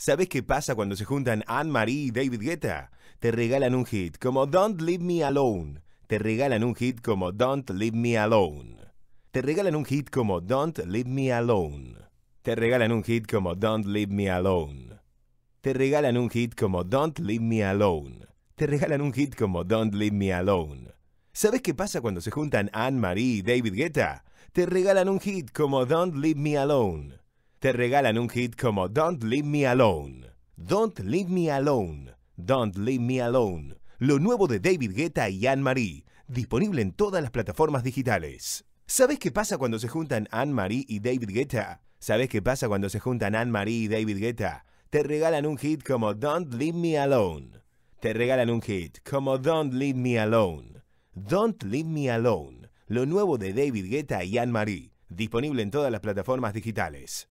¿Sabes qué pasa cuando se juntan Anne-Marie y David Guetta? Te regalan un hit como Don't Leave Me Alone. Te regalan un hit como Don't Leave Me Alone. Te regalan un hit como Don't Leave Me Alone. Te regalan un hit como Don't Leave Me Alone. Te regalan un hit como Don't Leave Me Alone. Te regalan un hit como Don't Leave Me Alone. ¿Sabes qué pasa cuando se juntan Anne-Marie y David Guetta? Te regalan un hit como Don't Leave Me Alone te regalan un hit como Don't Leave Me Alone. Don't Leave Me Alone. Don't Leave Me Alone. Lo nuevo de David Guetta y Anne-Marie. Disponible en todas las plataformas digitales. ¿Sabes qué pasa cuando se juntan Anne-Marie y David Guetta? ¿Sabes qué pasa cuando se juntan Anne-Marie y David Guetta? Te regalan un hit como Don't Leave Me Alone. Te regalan un hit como Don't Leave Me Alone. Don't Leave Me Alone. Lo nuevo de David Guetta y Anne-Marie. Disponible en todas las plataformas digitales.